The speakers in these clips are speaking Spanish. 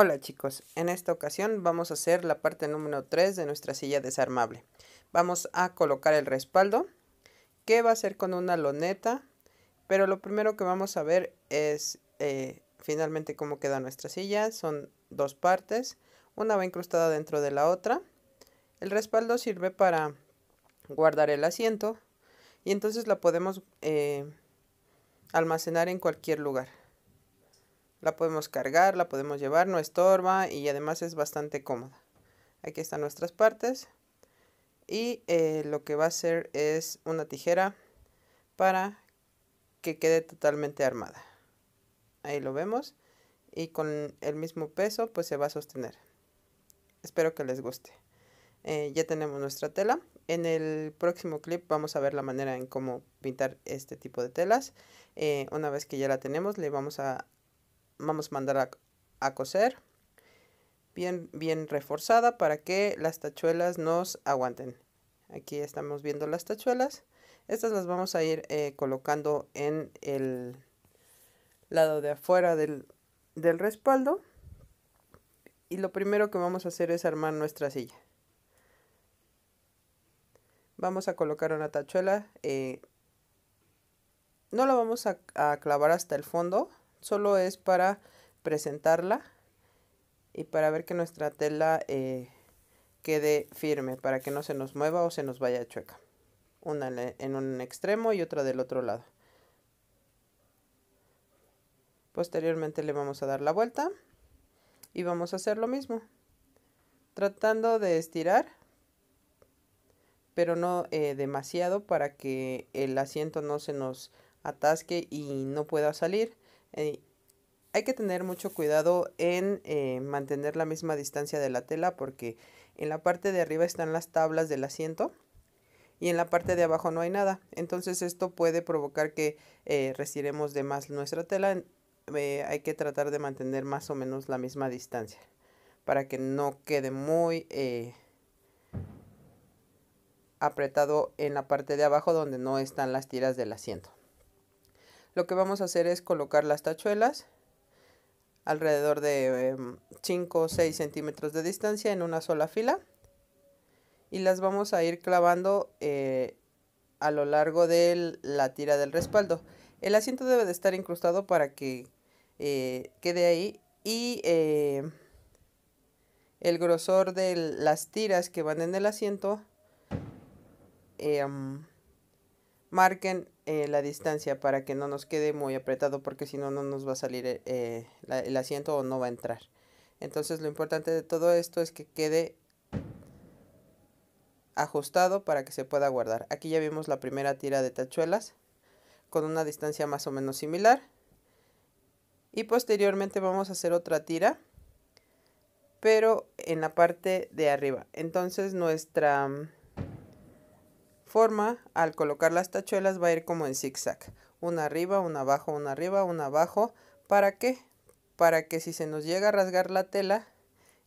Hola chicos, en esta ocasión vamos a hacer la parte número 3 de nuestra silla desarmable. Vamos a colocar el respaldo, que va a ser con una loneta, pero lo primero que vamos a ver es eh, finalmente cómo queda nuestra silla. Son dos partes, una va incrustada dentro de la otra. El respaldo sirve para guardar el asiento y entonces la podemos eh, almacenar en cualquier lugar. La podemos cargar, la podemos llevar, no estorba y además es bastante cómoda. Aquí están nuestras partes. Y eh, lo que va a hacer es una tijera para que quede totalmente armada. Ahí lo vemos. Y con el mismo peso pues se va a sostener. Espero que les guste. Eh, ya tenemos nuestra tela. En el próximo clip vamos a ver la manera en cómo pintar este tipo de telas. Eh, una vez que ya la tenemos le vamos a vamos a mandar a, coser bien, bien reforzada para que las tachuelas nos aguanten. Aquí estamos viendo las tachuelas. Estas las vamos a ir eh, colocando en el lado de afuera del, del respaldo. Y lo primero que vamos a hacer es armar nuestra silla. Vamos a colocar una tachuela. Eh, no la vamos a clavar hasta el fondo, Solo es para presentarla y para ver que nuestra tela eh, quede firme, para que no se nos mueva o se nos vaya chueca. Una e, en un extremo y otra del otro lado. Posteriormente le vamos a dar la vuelta y vamos a hacer lo mismo. Tratando de estirar, pero no eh, demasiado para que el asiento no se nos atasque y no pueda salir. Eh, hay que tener mucho cuidado en eh, mantener la misma distancia de la tela porque en la parte de arriba están las tablas del asiento y en la parte de abajo no hay nada. Entonces esto puede provocar que eh, de más nuestra tela. Eh, hay que tratar de mantener más o menos la misma distancia para que no quede muy apretado en la parte de abajo donde no están las tiras del asiento. Lo que vamos a hacer es colocar las tachuelas alrededor de 5 em, o 6 centímetros de distancia en una sola fila y las vamos a ir clavando eh, a lo largo de la tira del respaldo. El asiento debe de estar incrustado para que eh, quede ahí y eh, el grosor de las tiras que van en el asiento em, marquen eh, la distancia para que no nos quede muy apretado porque si no, no nos va a salir eh, eh, el asiento o no va a entrar. Entonces lo importante de todo esto es que quede ajustado para que se pueda guardar. Aquí ya vimos la primera tira de tachuelas con una distancia más o menos similar. Y posteriormente vamos a hacer otra tira, pero en la parte de arriba. Entonces nuestra mm, al colocar las tachuelas va a ir como en zigzag. Una arriba, una abajo, una arriba, una abajo. ¿Para qué? Para que si se nos llega a rasgar la tela,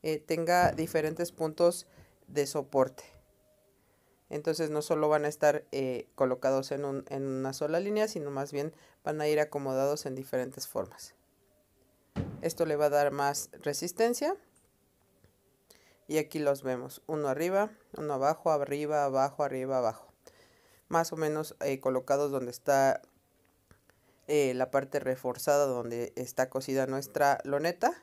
eh, tenga diferentes puntos de soporte. Entonces no solo van a estar eh, colocados en una sola línea, sino más bien van a ir acomodados en diferentes formas. Esto le va a dar más resistencia. Y aquí los vemos, uno arriba, uno abajo, arriba, abajo, arriba, abajo más o menos eh, colocados donde está eh, la parte reforzada donde está cosida nuestra loneta.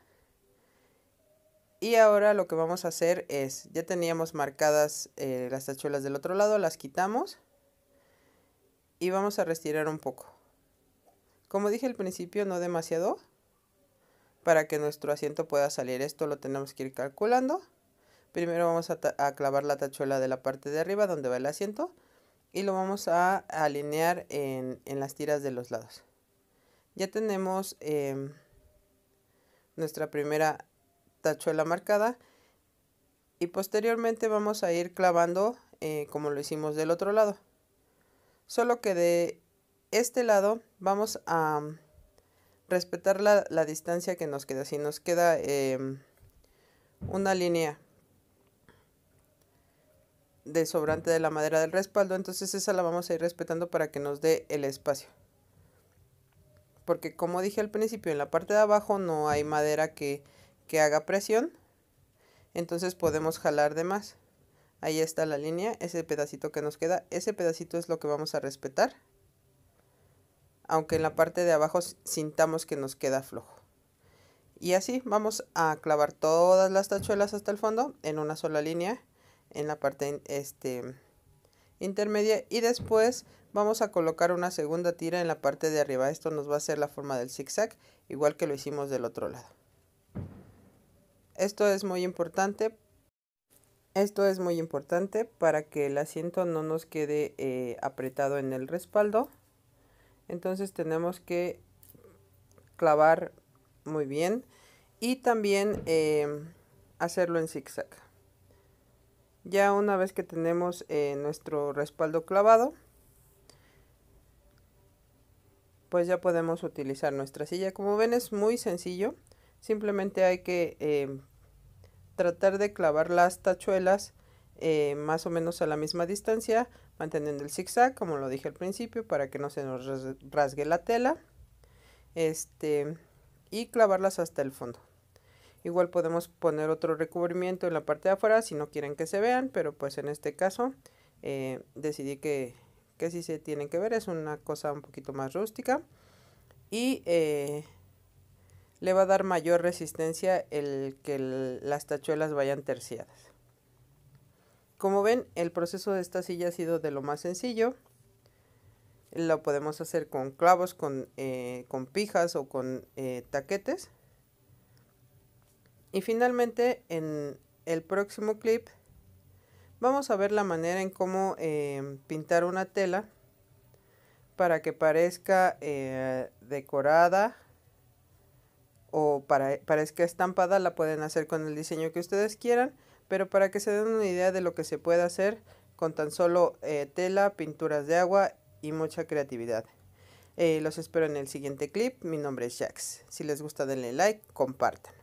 Y ahora lo que vamos a hacer es, ya teníamos marcadas eh, las tachuelas del otro lado, las quitamos y vamos a retirar un poco. Como dije al principio, no demasiado para que nuestro asiento pueda salir. Esto lo tenemos que ir calculando. Primero vamos a clavar la tachuela de la parte de arriba donde va el asiento y lo vamos a alinear en, las tiras de los lados. Ya tenemos em, nuestra primera tachuela marcada y posteriormente vamos a ir clavando eh, como lo hicimos del otro lado. Solo que de este lado vamos a mm, respetar la, distancia que nos queda. Si nos queda em, una línea de sobrante de la madera del respaldo, entonces esa la vamos a ir respetando para que nos dé el espacio. Porque como dije al principio, en la parte de abajo no hay madera que, haga presión, entonces podemos jalar de más. Ahí está la línea, ese pedacito que nos queda, ese pedacito es lo que vamos a respetar. Aunque en la parte de abajo sintamos que nos queda flojo. Y así vamos a clavar todas las tachuelas hasta el fondo en una sola línea en la parte este, intermedia y después vamos a colocar una segunda tira en la parte de arriba. Esto nos va a hacer la forma del zigzag, igual que lo hicimos del otro lado. Esto es muy importante. Esto es muy importante para que el asiento no nos quede eh, apretado en el respaldo. Entonces tenemos que clavar muy bien y también eh, hacerlo en zigzag. Ya una vez que tenemos eh, nuestro respaldo clavado, pues ya podemos utilizar nuestra silla. Como ven es muy sencillo, simplemente hay que em, tratar de clavar las tachuelas eh, más o menos a la misma distancia, manteniendo el zigzag, como lo dije al principio, para que no se nos rasgue la tela. Este, y clavarlas hasta el fondo. Igual podemos poner otro recubrimiento en la parte de afuera si no quieren que se vean, pero pues en este caso eh, decidí que, que sí se tienen que ver, es una cosa un poquito más rústica y eh, le va a dar mayor resistencia el que las tachuelas vayan terciadas. Como ven, el proceso de esta silla ha sido de lo más sencillo. Lo podemos hacer con clavos, con eh, pijas o con taquetes y finalmente en el próximo clip vamos a ver la manera en cómo eh, pintar una tela para que parezca eh, decorada o para, parezca estampada. La pueden hacer con el diseño que ustedes quieran, pero para que se den una idea de lo que se puede hacer con tan solo eh, tela, pinturas de agua y mucha creatividad. los espero en el siguiente clip. Mi nombre es Jax. Si les gusta denle like, compartan.